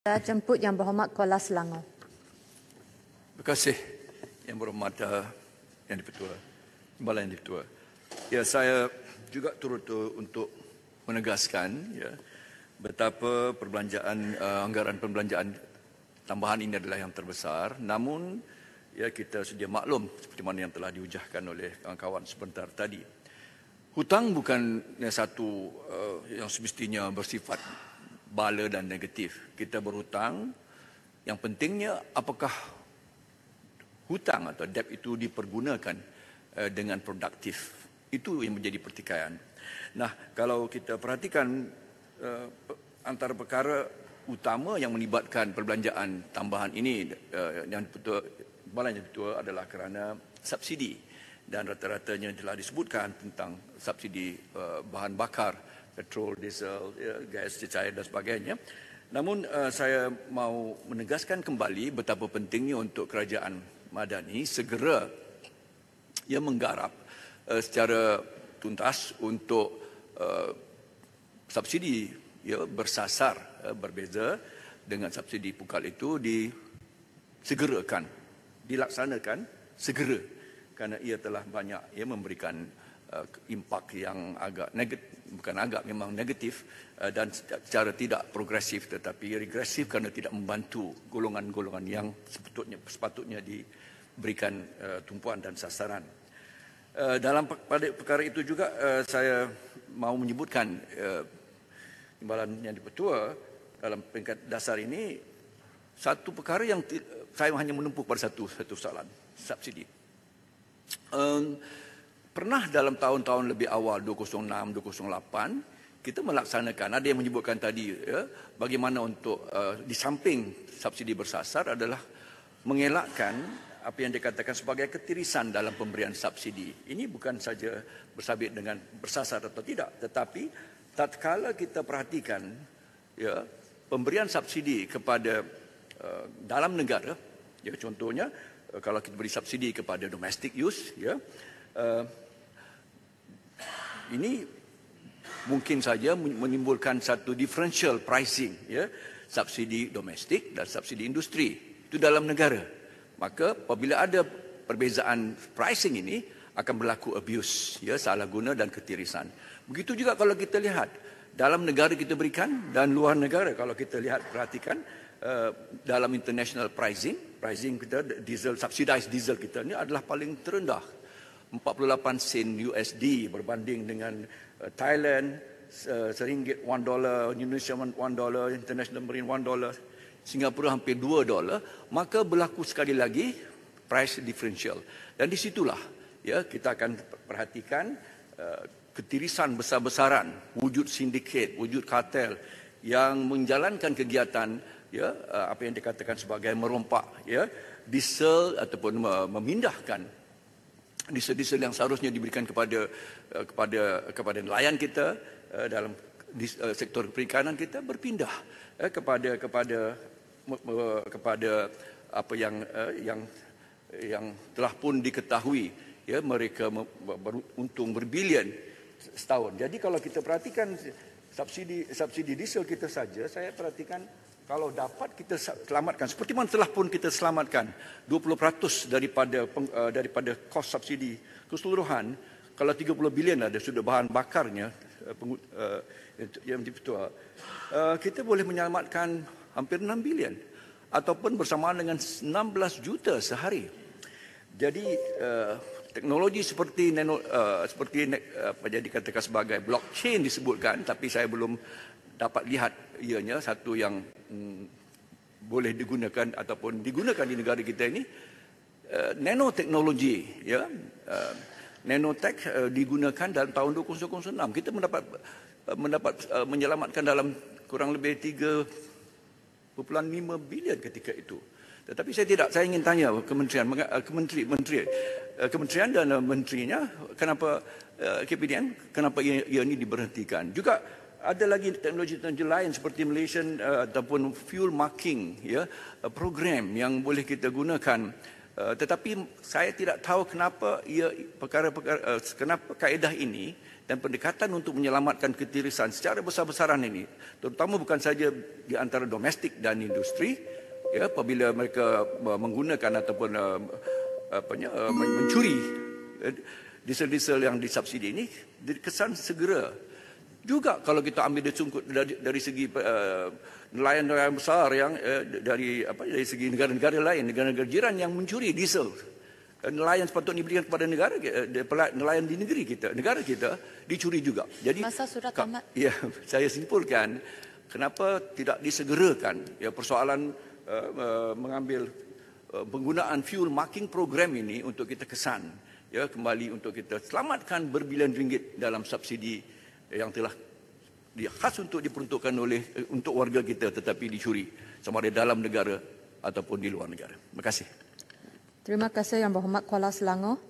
Saya jemput Yang Berhormat Kuala Selangor. Terima kasih Yang Berhormat eh, Yang Dipertua, Timbalan Yang Dipertua. Ya, saya juga turut eh, untuk menegaskan ya, betapa perbelanjaan uh, anggaran pembelanjaan tambahan ini adalah yang terbesar. Namun ya kita sudah maklum seperti mana yang telah diujahkan oleh kawan-kawan sebentar tadi. Hutang bukan satu uh, yang semestinya bersifat bala dan negatif. Kita berhutang. Yang pentingnya apakah hutang atau debt itu dipergunakan eh, dengan produktif. Itu yang menjadi pertikaian. Nah, kalau kita perhatikan eh, antara perkara utama yang melibatkan perbelanjaan tambahan ini eh, yang betul balai yang betul adalah kerana subsidi dan rata-ratanya telah disebutkan tentang subsidi bahan bakar petrol, diesel, ya, gas cecair dan sebagainya. Namun uh, saya mau menegaskan kembali betapa pentingnya untuk kerajaan Madani segera ia menggarap uh, secara tuntas untuk uh, subsidi ya, bersasar ya, berbeza dengan subsidi pukal itu segerakan dilaksanakan segera kerana ia telah banyak ia ya, memberikan uh, impak yang agak negatif, bukan agak memang negatif uh, dan secara tidak progresif tetapi regresif kerana tidak membantu golongan-golongan yang sepatutnya sepatutnya diberikan uh, tumpuan dan sasaran. Uh, dalam pada perkara itu juga saya mahu menyebutkan imbalan yang dipertua dalam peringkat dasar ini satu perkara yang saya hanya menumpuk pada satu satu soalan subsidi. Um, pernah dalam tahun-tahun lebih awal 2006 2008 kita melaksanakan ada yang menyebutkan tadi ya bagaimana untuk uh, di samping subsidi bersasar adalah mengelakkan apa yang dikatakan sebagai ketirisan dalam pemberian subsidi. Ini bukan saja bersabit dengan bersasar atau tidak tetapi tatkala kita perhatikan ya pemberian subsidi kepada uh, dalam negara ya contohnya uh, kalau kita beri subsidi kepada domestic use ya uh, ini mungkin saja menimbulkan satu differential pricing ya subsidi domestik dan subsidi industri itu dalam negara maka apabila ada perbezaan pricing ini akan berlaku abuse ya salah guna dan ketirisan begitu juga kalau kita lihat dalam negara kita berikan dan luar negara kalau kita lihat perhatikan uh, dalam international pricing pricing kita diesel subsidized diesel kita ini adalah paling terendah 48 sen USD berbanding dengan uh, Thailand seringgit 1 dolar, Indonesia 1 dolar, International Marine 1 dolar, Singapura hampir 2 dolar, maka berlaku sekali lagi price differential. Dan di situlah ya kita akan perhatikan uh, ketirisan besar-besaran, wujud sindiket, wujud kartel yang menjalankan kegiatan ya uh, apa yang dikatakan sebagai merompak ya diesel ataupun memindahkan Disel disel yang seharusnya diberikan kepada eh, kepada kepada nelayan kita eh, dalam eh, sektor perikanan kita berpindah kepada kepada kepada apa yang yang yang telah pun diketahui ya mereka beruntung berbilion setahun. Jadi kalau kita perhatikan subsidi subsidi diesel kita saja saya perhatikan kalau dapat kita selamatkan seperti mana telah pun kita selamatkan 20% daripada eh, daripada kos subsidi keseluruhan kalau 30 bilion ada lah sudah bahan bakarnya eh, eh, yang dipertua, kita boleh menyelamatkan hampir 6 bilion ataupun bersamaan dengan 16 juta sehari jadi teknologi seperti nano seperti apa jadi katakan sebagai blockchain disebutkan tapi saya belum dapat lihat ianya satu yang mm, boleh digunakan ataupun digunakan di negara kita ini uh, nanoteknologi ya uh, eh, nanotek uh, eh, digunakan dalam tahun 2006 kita mendapat uh, mendapat uh, menyelamatkan dalam kurang lebih 3.5 bilion ketika itu tetapi saya tidak saya ingin tanya kementerian kementerian menteri kementerian dan menterinya kenapa KPDN kenapa ia, ia ini diberhentikan juga ada lagi teknologi-teknologi lain seperti Malaysian uh, ataupun fuel marking ya yeah, program yang boleh kita gunakan uh, tetapi saya tidak tahu kenapa ia perkara-perkara uh, kenapa kaedah ini dan pendekatan untuk menyelamatkan ketirisan secara besar-besaran ini terutama bukan saja di antara domestik dan industri ya yeah, apabila mereka menggunakan ataupun uh, apanya uh, mencuri uh, diesel-diesel yang disubsidi ini kesan segera juga kalau kita ambil dari dari, dari segi uh, nelayan-nelayan besar yang uh, dari apa dari segi negara-negara lain negara-negara jiran yang mencuri diesel eh, nelayan sepatutnya diberikan kepada negara nelayan di negeri kita negara kita dicuri juga jadi masa sudah tamat ya saya simpulkan kenapa tidak disegerakan ya persoalan uh, uh, mengambil uh, penggunaan fuel marking program ini untuk kita kesan ya kembali untuk kita selamatkan berbilion ringgit dalam subsidi Eh, yang telah khas untuk diperuntukkan oleh eh, untuk warga kita tetapi dicuri sama ada dalam negara ataupun di luar negara. Terima kasih. Terima kasih Yang Berhormat Kuala Selangor.